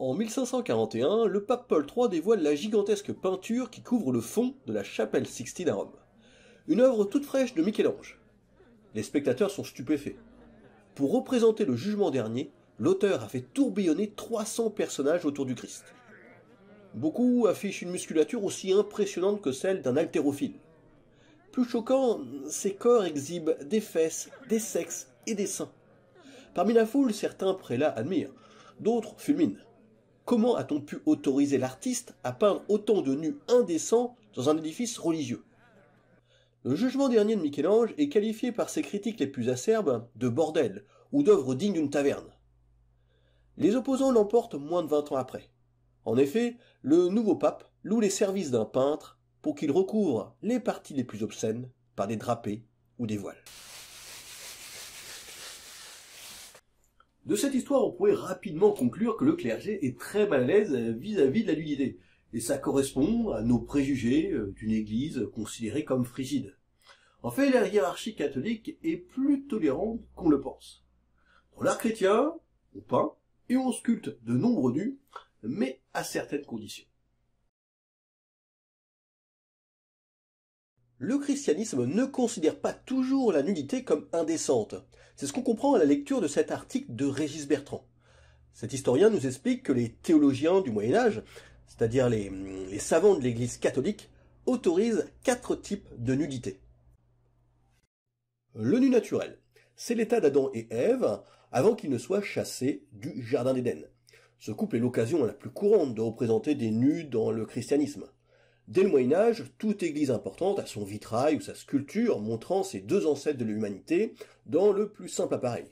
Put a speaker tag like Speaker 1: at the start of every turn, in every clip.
Speaker 1: En 1541, le pape Paul III dévoile la gigantesque peinture qui couvre le fond de la chapelle Sixtine à Rome. Une œuvre toute fraîche de Michel-Ange. Les spectateurs sont stupéfaits. Pour représenter le jugement dernier, l'auteur a fait tourbillonner 300 personnages autour du Christ. Beaucoup affichent une musculature aussi impressionnante que celle d'un haltérophile. Plus choquant, ces corps exhibent des fesses, des sexes et des seins. Parmi la foule, certains prélats admirent, d'autres fulminent. Comment a-t-on pu autoriser l'artiste à peindre autant de nus indécents dans un édifice religieux Le jugement dernier de Michel-Ange est qualifié par ses critiques les plus acerbes de bordel ou d'œuvre digne d'une taverne. Les opposants l'emportent moins de 20 ans après. En effet, le nouveau pape loue les services d'un peintre pour qu'il recouvre les parties les plus obscènes par des drapés ou des voiles. De cette histoire, on pourrait rapidement conclure que le clergé est très mal à l'aise euh, vis-à-vis de la nudité, et ça correspond à nos préjugés euh, d'une église considérée comme frigide. En fait, la hiérarchie catholique est plus tolérante qu'on le pense. Dans l'art chrétien, on peint et on sculpte de nombreux nus, mais à certaines conditions. Le christianisme ne considère pas toujours la nudité comme indécente. C'est ce qu'on comprend à la lecture de cet article de Régis Bertrand. Cet historien nous explique que les théologiens du Moyen Âge, c'est-à-dire les, savants de l'Église catholique, autorisent quatre types de nudité. Le nu naturel, c'est l'état d'Adam et Ève avant qu'ils ne soient chassés du Jardin d'Éden. Ce couple est l'occasion la plus courante de représenter des nus dans le christianisme. Dès le Moyen Âge, toute église importante a son vitrail ou sa sculpture montrant ses deux ancêtres de l'humanité dans le plus simple appareil.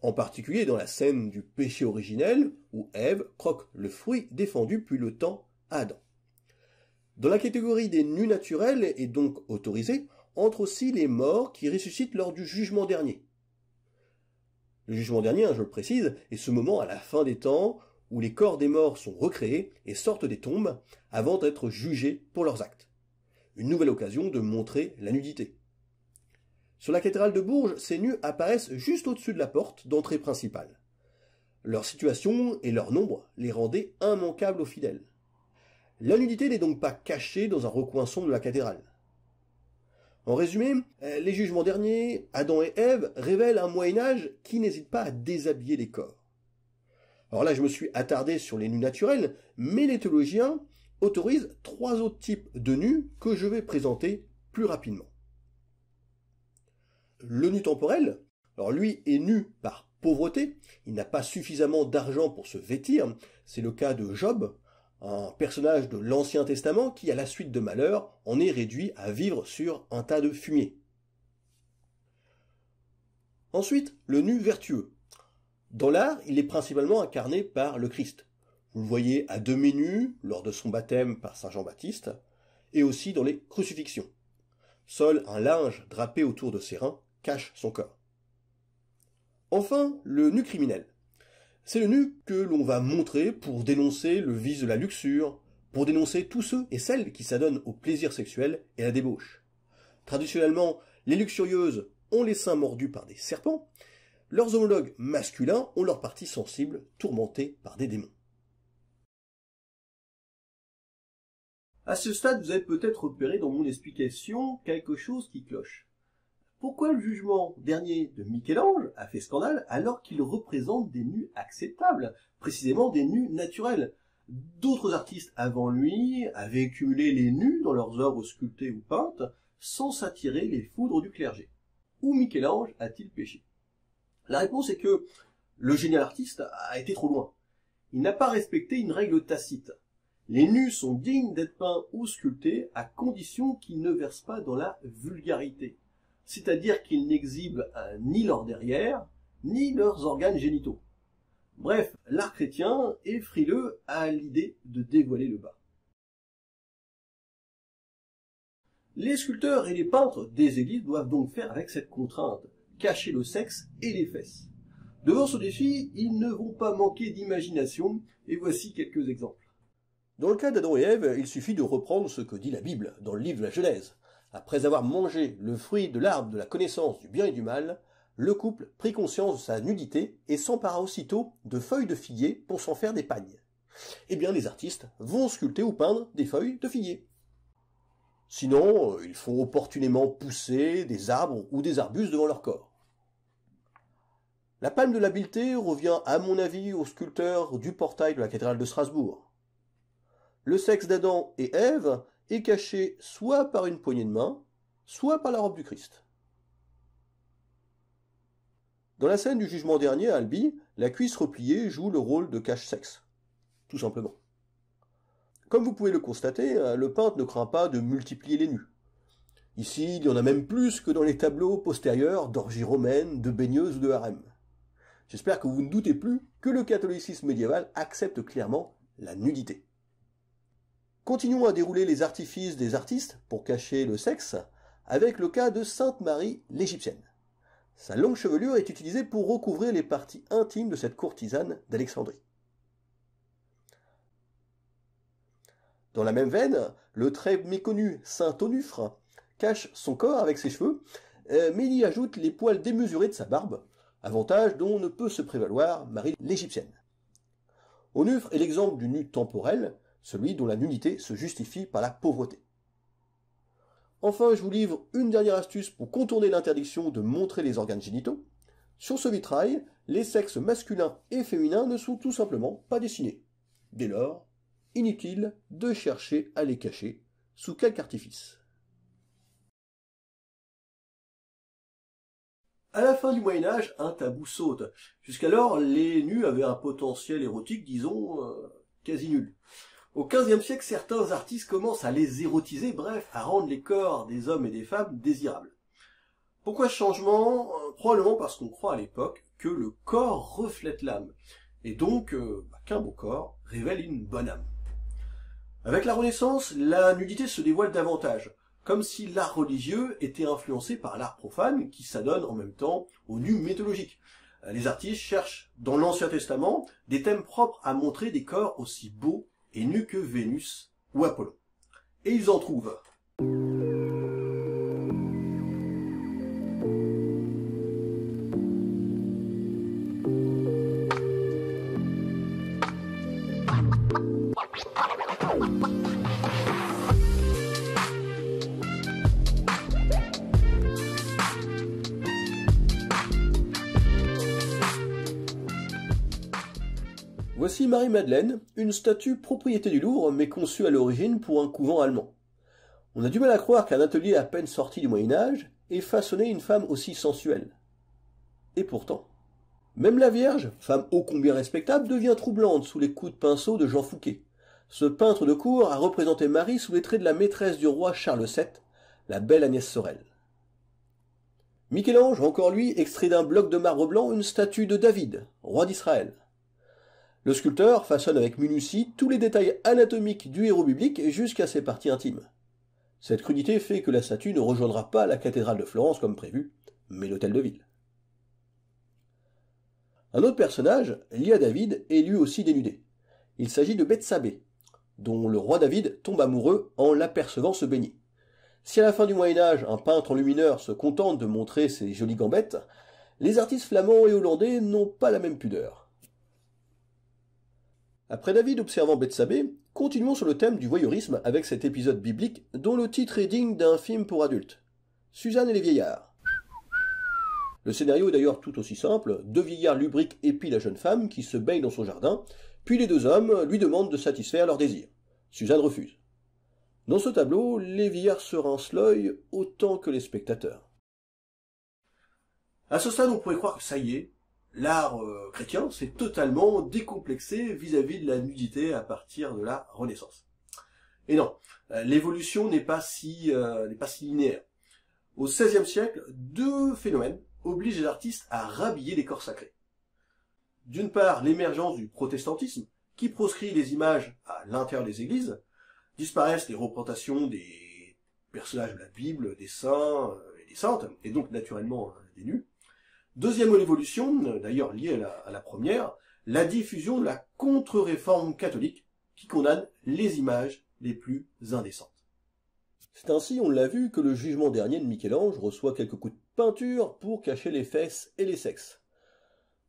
Speaker 1: En particulier dans la scène du péché originel, où Ève croque le fruit défendu puis le temps Adam. Dans la catégorie des nus naturels et donc autorisés, entrent aussi les morts qui ressuscitent lors du jugement dernier. Le jugement dernier, hein, je le précise, est ce moment à la fin des temps où les corps des morts sont recréés et sortent des tombes avant d'être jugés pour leurs actes. Une nouvelle occasion de montrer la nudité. Sur la cathédrale de Bourges, ces nus apparaissent juste au-dessus de la porte d'entrée principale. Leur situation et leur nombre les rendaient immanquables aux fidèles. La nudité n'est donc pas cachée dans un recoin sombre de la cathédrale. En résumé, euh, les jugements derniers, Adam et Ève, révèlent un Moyen Âge qui n'hésite pas à déshabiller les corps. Alors là, je me suis attardé sur les nus naturels, mais les théologiens autorisent trois autres types de nus que je vais présenter plus rapidement. Le nu temporel, alors lui est nu par pauvreté, il n'a pas suffisamment d'argent pour se vêtir, c'est le cas de Job, un personnage de l'Ancien Testament qui, à la suite de malheurs, en est réduit à vivre sur un tas de fumier. Ensuite, le nu vertueux. Dans l'art, il est principalement incarné par le Christ. Vous le voyez à demi nu lors de son baptême par Saint Jean-Baptiste, et aussi dans les crucifixions. Seul un linge drapé autour de ses reins cache son corps. Enfin, le nu criminel. C'est le nu que l'on va montrer pour dénoncer le vice de la luxure, pour dénoncer tous ceux et celles qui s'adonnent au plaisir sexuel et à la débauche. Traditionnellement, les luxurieuses ont les seins mordus par des serpents, leurs homologues masculins ont leur partie sensible tourmentée par des démons. À ce stade, vous avez peut-être repéré dans mon explication quelque chose qui cloche. Pourquoi le jugement dernier de Michel-Ange a fait scandale alors qu'il représente des nus acceptables, précisément des nus naturels D'autres artistes avant lui avaient cumulé les nus dans leurs œuvres sculptées ou peintes sans s'attirer les foudres du clergé. Où Michel-Ange a-t-il péché la réponse est que le génial artiste a été trop loin. Il n'a pas respecté une règle tacite. Les nus sont dignes d'être peints ou sculptés à condition qu'ils ne versent pas dans la vulgarité, c'est-à-dire qu'ils n'exhibent euh, ni leur derrière, ni leurs organes génitaux. Bref, l'art chrétien est frileux à l'idée de dévoiler le bas. Les sculpteurs et les peintres des églises doivent donc faire avec cette contrainte, cacher le sexe et les fesses. Devant ce défi, ils ne vont pas manquer d'imagination, et voici quelques exemples. Dans le cas d'Adam et Ève, il suffit de reprendre ce que dit la Bible dans le livre de la Genèse. Après avoir mangé le fruit de l'arbre de la connaissance du bien et du mal, le couple prit conscience de sa nudité et s'empara aussitôt de feuilles de figuier pour s'en faire des pagnes. Eh bien, les artistes vont sculpter ou peindre des feuilles de figuier. Sinon, euh, ils font opportunément pousser des arbres ou des arbustes devant leur corps. La palme de l'habileté revient à mon avis au sculpteur du portail de la cathédrale de Strasbourg. Le sexe d'Adam et Ève est caché soit par une poignée de main, soit par la robe du Christ. Dans la scène du jugement dernier à Albi, la cuisse repliée joue le rôle de cache-sexe. Tout simplement. Comme vous pouvez le constater, euh, le peintre ne craint pas de multiplier les nus. Ici, il y en a même plus que dans les tableaux postérieurs d'orgies romaines, de baigneuses ou de harems. J'espère que vous ne doutez plus que le catholicisme médiéval accepte clairement la nudité. Continuons à dérouler les artifices des artistes pour cacher le sexe avec le cas de Sainte Marie l'Égyptienne. Sa longue chevelure est utilisée pour recouvrir les parties intimes de cette courtisane d'Alexandrie. Dans la même veine, le très méconnu Saint Onufre cache son corps avec ses cheveux, euh, mais il y ajoute les poils démesurés de sa barbe, avantage dont ne peut se prévaloir Marie l'Égyptienne. Onufre est l'exemple du nu temporel, celui dont la nudité se justifie par la pauvreté. Enfin, je vous livre une dernière astuce pour contourner l'interdiction de montrer les organes génitaux. Sur ce vitrail, les sexes masculins et féminins ne sont tout simplement pas dessinés. Dès lors, inutile de chercher à les cacher sous quelque artifice. À la fin du Moyen Âge, un tabou saute. Jusqu'alors, les nus avaient un potentiel érotique, disons, euh, quasi nul. Au XVe siècle, certains artistes commencent à les érotiser, bref, à rendre les corps des hommes et des femmes désirables. Pourquoi ce changement euh, Probablement parce qu'on croit à l'époque que le corps reflète l'âme, et donc euh, bah, qu'un beau corps révèle une bonne âme. Avec la Renaissance, la nudité se dévoile davantage, comme si l'art religieux était influencé par l'art profane qui s'adonne en même temps au nu mythologique. Euh, les artistes cherchent, dans l'Ancien Testament, des thèmes propres à montrer des corps aussi beaux et nus que Vénus ou Apollon. Et ils en trouvent, Voici Marie-Madeleine, une statue propriété du Louvre, mais conçue à l'origine pour un couvent allemand. On a du mal à croire qu'un atelier à peine sorti du Moyen Âge ait façonné une femme aussi sensuelle. Et pourtant, même la Vierge, femme ô combien respectable, devient troublante sous les coups de pinceau de Jean Fouquet. Ce peintre de cour a représenté Marie sous les traits de la maîtresse du roi Charles VII, la belle Agnès Sorel. Michel-Ange, encore lui, extrait d'un bloc de marbre blanc une statue de David, roi d'Israël. Le sculpteur façonne avec minutie tous les détails anatomiques du héros biblique jusqu'à ses parties intimes. Cette crudité fait que la statue ne rejoindra pas la cathédrale de Florence comme prévu, mais l'hôtel de ville. Un autre personnage, lié à David, est lui aussi dénudé. Il s'agit de Bethsabée, dont le roi David tombe amoureux en l'apercevant se baigner. Si à la fin du Moyen Âge, un peintre lumineur se contente de montrer ses jolies gambettes, les artistes flamands et hollandais n'ont pas la même pudeur. Après David observant Bethsabée, continuons sur le thème du voyeurisme avec cet épisode biblique dont le titre est digne d'un film pour adultes. Suzanne et les vieillards. Le scénario est d'ailleurs tout aussi simple, deux vieillards lubriques épient la jeune femme qui se baigne dans son jardin, puis les deux hommes lui demandent de satisfaire leurs désirs. Suzanne refuse. Dans ce tableau, les vieillards se rincent l'œil autant que les spectateurs. À ce stade, on pourrait croire que ça y est, l'art euh, chrétien s'est totalement décomplexé vis-à-vis de la nudité à partir de la Renaissance. Et non, euh, l'évolution n'est pas si euh, n'est pas si linéaire. Au XVIe siècle, deux phénomènes obligent les artistes à rhabiller les corps sacrés. D'une part, l'émergence du protestantisme, qui proscrit les images à l'intérieur des églises, disparaissent les représentations des personnages de la Bible, des saints et des saintes, et donc naturellement des nus. Deuxième évolution, d'ailleurs liée à la, première, la diffusion de la contre-réforme catholique qui condamne les images les plus indécentes. C'est ainsi, on l'a vu, que le jugement dernier de Michel-Ange reçoit quelques coups de peinture pour cacher les fesses et les sexes.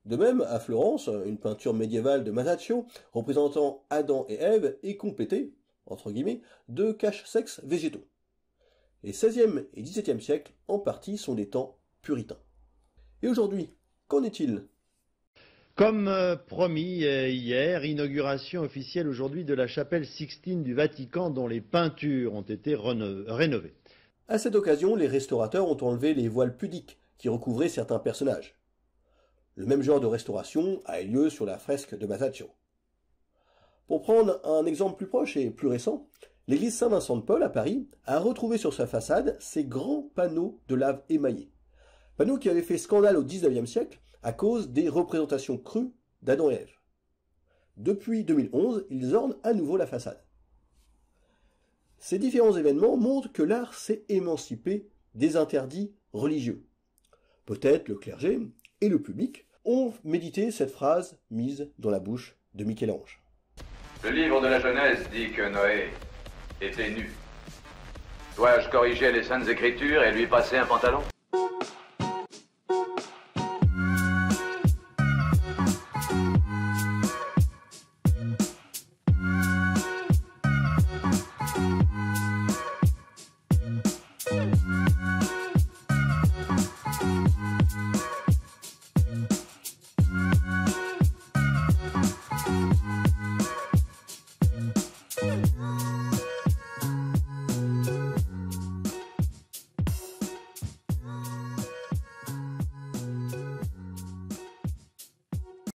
Speaker 1: De même, à Florence, une peinture médiévale de Masaccio représentant Adam et Ève est complétée, entre guillemets, de cache-sexes végétaux. Les XVIe et XVIIe siècles, en partie, sont des temps puritains. Et aujourd'hui, qu'en est-il comme euh, promis euh, hier, inauguration officielle aujourd'hui de la chapelle Sixtine du Vatican dont les peintures ont été rénovées. À cette occasion, les restaurateurs ont enlevé les voiles pudiques qui recouvraient certains personnages. Le même genre de restauration a eu lieu sur la fresque de Masaccio. Pour prendre un exemple plus proche et plus récent, l'église Saint-Vincent de Paul à Paris a retrouvé sur sa façade ces grands panneaux de lave émaillée. Panneau qui avait fait scandale au XIXe siècle à cause des représentations crues d'Adam et Ève. Depuis 2011, ils ornent à nouveau la façade. Ces différents événements montrent que l'art s'est émancipé des interdits religieux. Peut-être le clergé et le public ont médité cette phrase mise dans la bouche de Michel-Ange. Le livre de la Genèse dit que Noé était nu. Dois-je corriger les saintes écritures et lui passer un pantalon